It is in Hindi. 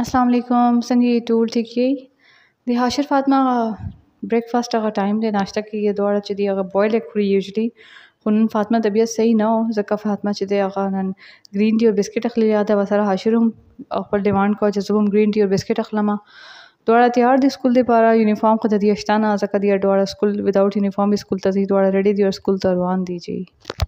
असलम संगी टूर ठीक दी हाशिर फातमा ब्रेकफास्ट अगर टाइम दे नाश्ता की ये दौड़ा अच्छी अगर बॉयल एग खुरी यूजली हुन फातमा तबीयत सही ना हो जका फातमा चिदे अगा ग्रीन टी और बिस्किट रख लिया था वसारा हाशिरुम अपर डिमांड को हम ग्रीन टी और बिस्किट लमा दौड़ा तैयार दी स्कूल दे रहा यूनिफॉर्म को दिया अश्ताना जक्का दिया दौड़ा स्कूल विदाउट यूनिफॉर्म स्कूल तजी दौड़ा रेडी दी और स्कूल तरवान दीजिए